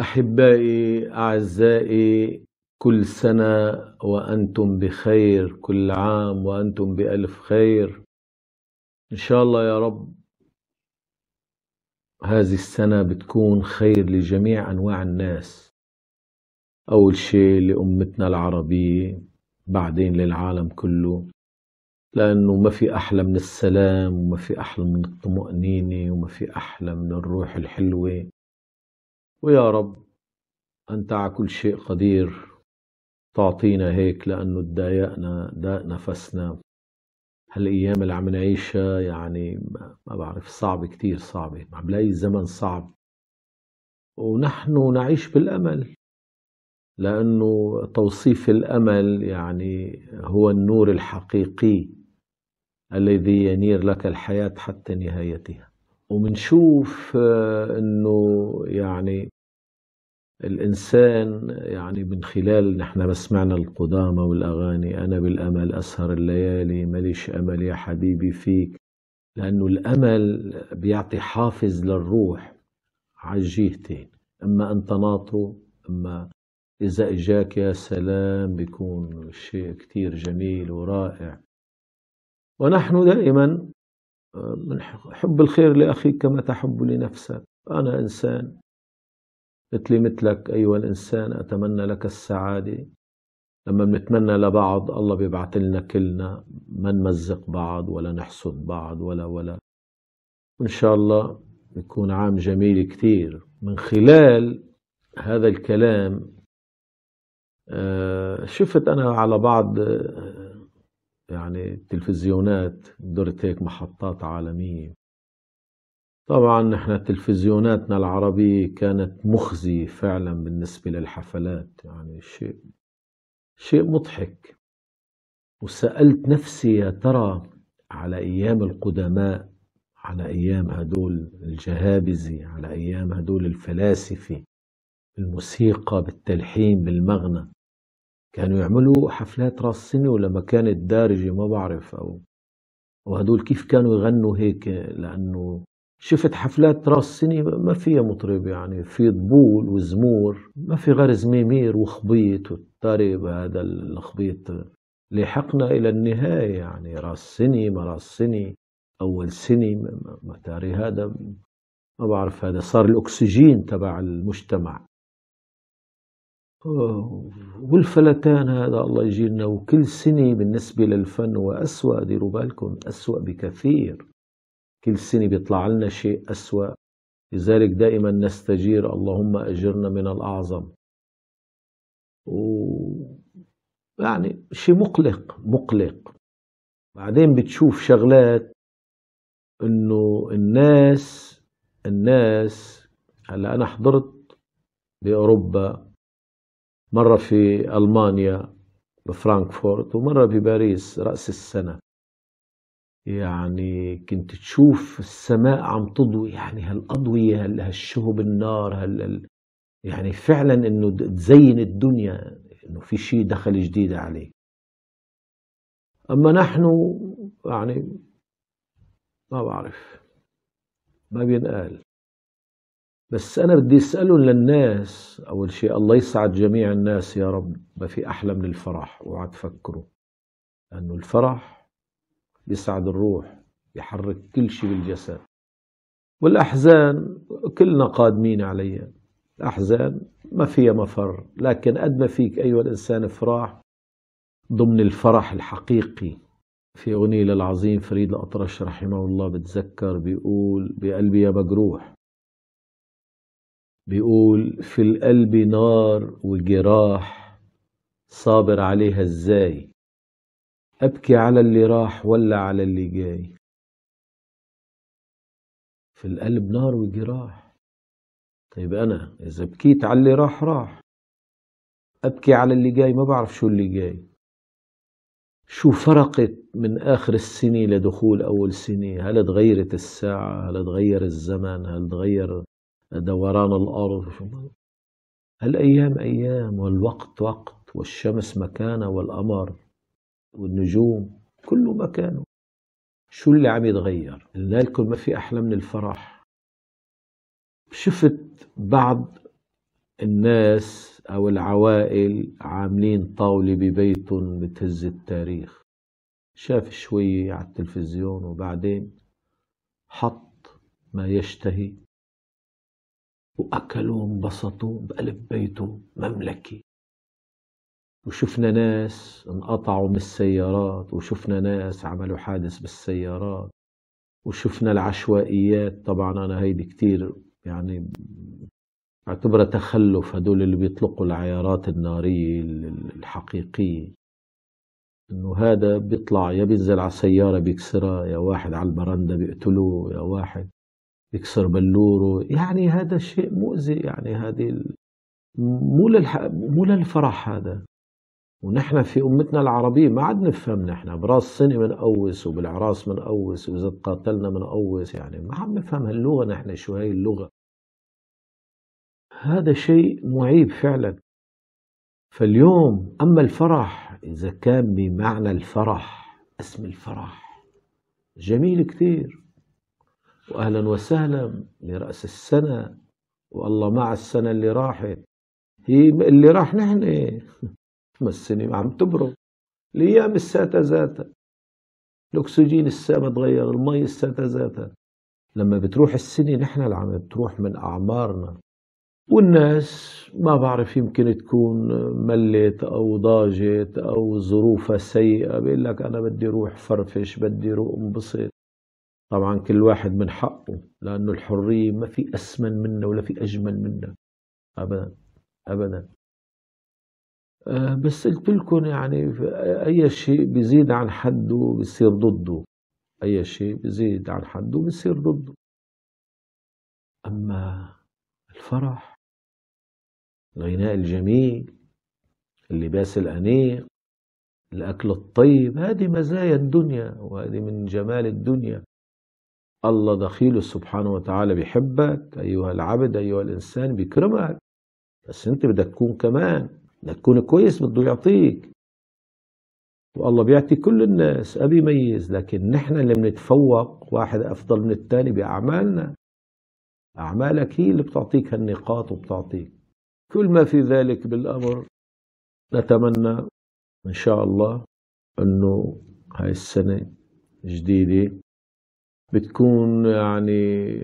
احبائي اعزائي كل سنه وانتم بخير كل عام وانتم بالف خير ان شاء الله يا رب هذه السنه بتكون خير لجميع انواع الناس اول شيء لامتنا العربيه بعدين للعالم كله لانه ما في احلى من السلام وما في احلى من الطمانينه وما في احلى من الروح الحلوه ويا رب أنت على كل شيء قدير تعطينا هيك لأنه تضايقنا داء نفسنا هالأيام اللي عم نعيشها يعني ما بعرف صعبة كتير صعبة عم بلاقي الزمن صعب ونحن نعيش بالأمل لأنه توصيف الأمل يعني هو النور الحقيقي الذي ينير لك الحياة حتى نهايتها ومنشوف آه، انه يعني الانسان يعني من خلال نحن ما سمعنا القدامى والاغاني انا بالامل اسهر الليالي ماليش امل يا حبيبي فيك لانه الامل بيعطي حافز للروح على الجهتين اما ان تناطوا اما اذا اجاك يا سلام بيكون شيء كتير جميل ورائع ونحن دائما من حب الخير لأخيك كما تحب لنفسك أنا إنسان مثلي مثلك أيها الإنسان أتمنى لك السعادة لما بنتمنى لبعض الله بيبعث لنا كلنا ما نمزق بعض ولا نحسد بعض ولا ولا وإن شاء الله يكون عام جميل كثير من خلال هذا الكلام آه، شفت أنا على بعض يعني تلفزيونات درت هيك محطات عالمية طبعا نحن تلفزيوناتنا العربية كانت مخزية فعلا بالنسبة للحفلات يعني شيء شيء مضحك وسألت نفسي يا ترى على أيام القدماء على أيام هدول الجهابزة على أيام هدول الفلاسفة الموسيقى بالتلحين بالمغنى كانوا يعملوا حفلات راس سنة ولا كانت دارجة ما بعرف أو وهدول كيف كانوا يغنوا هيك لأنه شفت حفلات راس سنة ما فيها مطرب يعني في طبول وزمور ما في غير زميمير وخبيط والطرب هذا الخبيط لحقنا إلى النهاية يعني راس سنة ما راس سنة أول سنة ما تاري هذا ما بعرف هذا صار الأكسجين تبع المجتمع والفلتان هذا الله يجيرنا وكل سنة بالنسبة للفن وأسوأ ديروا بالكم أسوأ بكثير كل سنة بيطلع لنا شيء أسوأ لذلك دائما نستجير اللهم أجرنا من الأعظم و يعني شيء مقلق مقلق بعدين بتشوف شغلات انه الناس الناس هلا انا حضرت باوروبا مرة في ألمانيا بفرانكفورت ومرة بباريس رأس السنة يعني كنت تشوف السماء عم تضوي يعني هالأضوية هالشهب النار هال يعني فعلا انه تزين الدنيا انه في شيء دخل جديد عليه اما نحن يعني ما بعرف ما بينقال بس أنا بدي أسأله للناس أول شيء الله يسعد جميع الناس يا رب ما في أحلى من الفرح اوعى تفكروا لأنه الفرح بيسعد الروح بيحرك كل شيء بالجسد والأحزان كلنا قادمين عليها الأحزان ما فيها مفر لكن قد ما فيك أيها الإنسان افراح ضمن الفرح الحقيقي في أغنية للعظيم فريد الأطرش رحمه الله بتذكر بيقول بقلبي يا مجروح بيقول في القلب نار وجراح صابر عليها ازاي ابكي على اللي راح ولا على اللي جاي في القلب نار وجراح طيب انا اذا بكيت على اللي راح راح ابكي على اللي جاي ما بعرف شو اللي جاي شو فرقت من اخر السنه لدخول اول سنه هل تغيرت الساعه هل تغير الزمن هل تغير دوران الأرض الأيام أيام والوقت وقت والشمس مكانه والقمر والنجوم كله مكانه شو اللي عم يتغير قلنا لكم ما في أحلى من الفرح شفت بعض الناس أو العوائل عاملين طاولة ببيتهم بتهز التاريخ شاف شوية على التلفزيون وبعدين حط ما يشتهي وأكلوا وانبسطوا بقلب بيته مملكة وشفنا ناس انقطعوا من السيارات وشفنا ناس عملوا حادث بالسيارات وشفنا العشوائيات طبعا أنا هيدي كتير يعني اعتبرها تخلف هدول اللي بيطلقوا العيارات النارية الحقيقية انه هذا بيطلع يا بينزل على سيارة بيكسرها يا واحد على البرندة بيقتلوه يا واحد يكسر بلوره يعني هذا شيء مؤذي يعني هذه مو مو للفرح هذا ونحن في أمتنا العربية ما عاد نفهم نحن براس صيني اوس وبالعراس اوس وإذا تقاتلنا اوس يعني ما عم نفهم هاللغة نحن شو هي اللغة هذا شيء معيب فعلا فاليوم أما الفرح إذا كان بمعنى الفرح اسم الفرح جميل كثير وأهلا وسهلا لرأس السنة والله مع السنة اللي راحت هي اللي راح نحن ما السنة عم تبرد الأيام الساتة ذاتها الأكسجين السا ما تغير المي الساتة ذاتها لما بتروح السنة نحن اللي عم بتروح من أعمارنا والناس ما بعرف يمكن تكون ملت او ضاجت او ظروفها سيئه بيقول لك انا بدي روح فرفش بدي روح انبسط طبعا كل واحد من حقه لأنه الحرية ما في أسمن منها ولا في أجمل منها أبدا أبدا آه، بس قلت لكم يعني أي شيء بيزيد عن حده بيصير ضده أي شيء بيزيد عن حده بيصير ضده أما الفرح الغناء الجميل اللباس الأنيق الأكل الطيب هذه مزايا الدنيا وهذه من جمال الدنيا الله دخيله سبحانه وتعالى بيحبك أيها العبد أيها الإنسان بيكرمك بس أنت بدك تكون كمان بدك تكون كويس بده يعطيك والله بيعطي كل الناس أبي يميز لكن نحن اللي بنتفوق واحد أفضل من الثاني بأعمالنا أعمالك هي اللي بتعطيك هالنقاط وبتعطيك كل ما في ذلك بالأمر نتمنى إن شاء الله أنه هاي السنة الجديدة بتكون يعني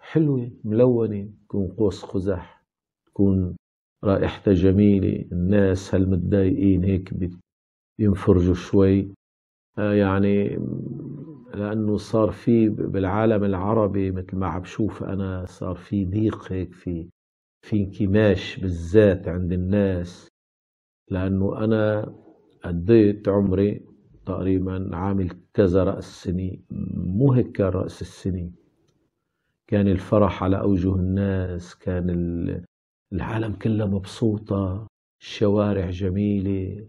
حلوة ملونة تكون قوس قزح تكون رائحتها جميلة الناس هالمتضايقين هيك بينفرجوا شوي آه، يعني لأنه صار في بالعالم العربي مثل ما عم بشوف أنا صار في ضيق هيك في في انكماش بالذات عند الناس لأنه أنا قضيت عمري تقريبا عامل كذا رأس سنة مو هيك كان رأس السنة كان الفرح على أوجه الناس كان العالم كلها مبسوطة الشوارع جميلة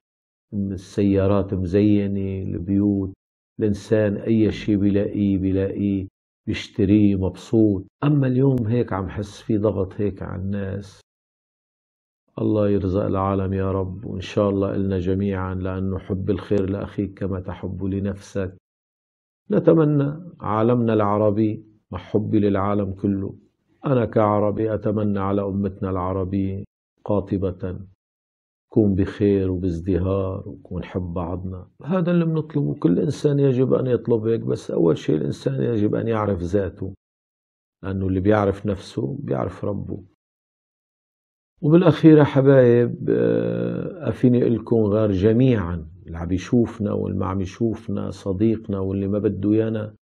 السيارات مزينة البيوت الإنسان أي شيء بلاقيه بلاقيه بيشتريه مبسوط أما اليوم هيك عم حس في ضغط هيك على الناس الله يرزق العالم يا رب وإن شاء الله إلنا جميعا لأنه حب الخير لأخيك كما تحب لنفسك نتمنى عالمنا العربي مع حبي للعالم كله أنا كعربي أتمنى على أمتنا العربية قاطبة كون بخير وبازدهار وكون حب بعضنا هذا اللي بنطلبه كل إنسان يجب أن يطلب هيك بس أول شيء الإنسان يجب أن يعرف ذاته لأنه اللي بيعرف نفسه بيعرف ربه وبالاخير يا حبايب آه، أفيني لكم غير جميعا اللي عم يشوفنا واللي ما عم يشوفنا صديقنا واللي ما بده يانا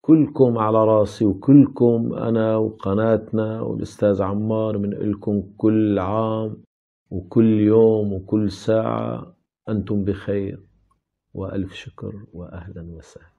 كلكم على راسي وكلكم أنا وقناتنا والأستاذ عمار من لكم كل عام وكل يوم وكل ساعة أنتم بخير وألف شكر وأهلا وسهلا